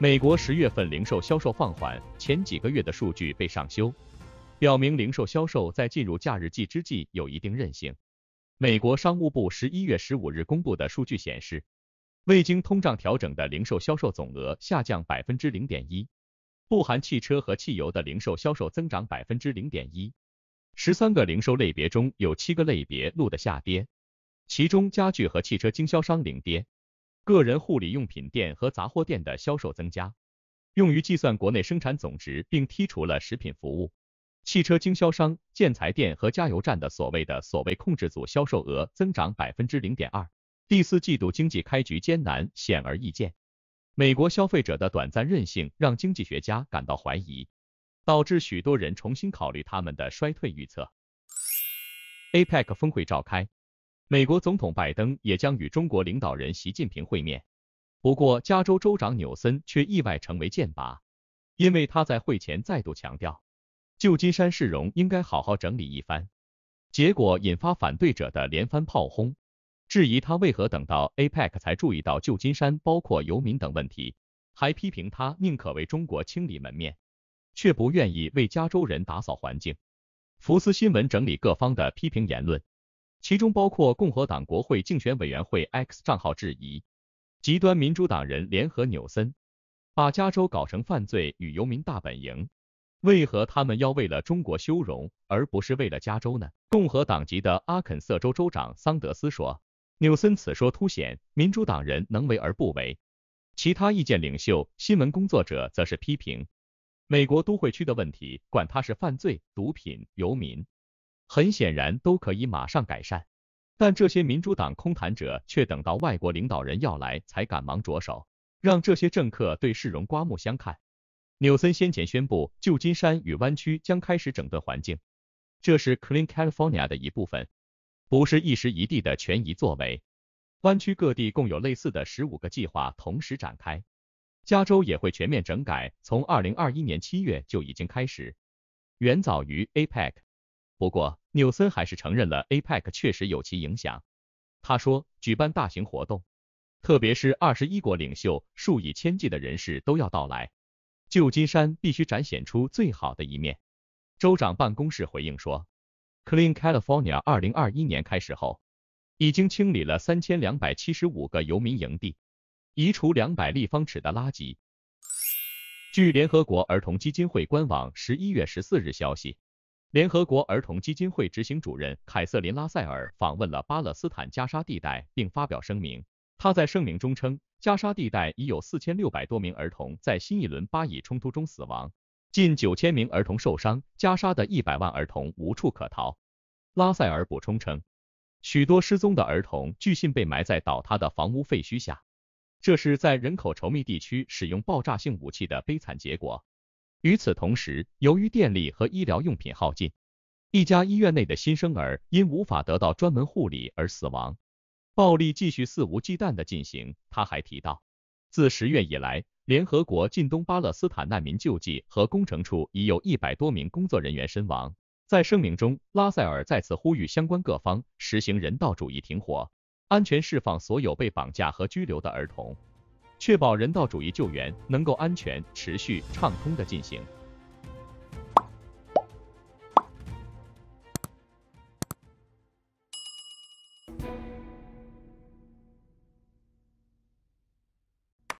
美国十月份零售销售放缓，前几个月的数据被上修，表明零售销售在进入假日季之际有一定韧性。美国商务部十一月十五日公布的数据显示，未经通胀调整的零售销售总额下降百分之零点一，不含汽车和汽油的零售销售增长百分之零点一。十三个零售类别中有七个类别录得下跌，其中家具和汽车经销商领跌。个人护理用品店和杂货店的销售增加，用于计算国内生产总值，并剔除了食品服务、汽车经销商、建材店和加油站的所谓的所谓控制组销售额增长百分之零点二。第四季度经济开局艰难显而易见，美国消费者的短暂韧性让经济学家感到怀疑，导致许多人重新考虑他们的衰退预测。APEC 峰会召开。美国总统拜登也将与中国领导人习近平会面，不过加州州长纽森却意外成为剑拔，因为他在会前再度强调，旧金山市容应该好好整理一番，结果引发反对者的连番炮轰，质疑他为何等到 APEC 才注意到旧金山包括游民等问题，还批评他宁可为中国清理门面，却不愿意为加州人打扫环境。福斯新闻整理各方的批评言论。其中包括共和党国会竞选委员会 X 账号质疑，极端民主党人联合纽森，把加州搞成犯罪与游民大本营，为何他们要为了中国修容，而不是为了加州呢？共和党籍的阿肯色州州长桑德斯说，纽森此说凸显民主党人能为而不为。其他意见领袖、新闻工作者则是批评，美国都会区的问题，管他是犯罪、毒品、游民。很显然都可以马上改善，但这些民主党空谈者却等到外国领导人要来才赶忙着手，让这些政客对市容刮目相看。纽森先前宣布，旧金山与湾区将开始整顿环境，这是 Clean California 的一部分，不是一时一地的权宜作为。湾区各地共有类似的十五个计划同时展开，加州也会全面整改，从二零二一年七月就已经开始，远早于 APEC。不过。纽森还是承认了 APEC 确实有其影响。他说，举办大型活动，特别是二十一国领袖、数以千计的人士都要到来，旧金山必须展现出最好的一面。州长办公室回应说，Clean California 二零二一年开始后，已经清理了三千两百七十五个游民营地，移除两百立方尺的垃圾。据联合国儿童基金会官网十一月十四日消息。联合国儿童基金会执行主任凯瑟琳·拉塞尔访问了巴勒斯坦加沙地带，并发表声明。她在声明中称，加沙地带已有四千六百多名儿童在新一轮巴以冲突中死亡，近九千名儿童受伤，加沙的一百万儿童无处可逃。拉塞尔补充称，许多失踪的儿童据信被埋在倒塌的房屋废墟下，这是在人口稠密地区使用爆炸性武器的悲惨结果。与此同时，由于电力和医疗用品耗尽，一家医院内的新生儿因无法得到专门护理而死亡。暴力继续肆无忌惮地进行。他还提到，自十月以来，联合国近东巴勒斯坦难民救济和工程处已有一百多名工作人员身亡。在声明中，拉塞尔再次呼吁相关各方实行人道主义停火，安全释放所有被绑架和拘留的儿童。确保人道主义救援能够安全、持续、畅通的进行。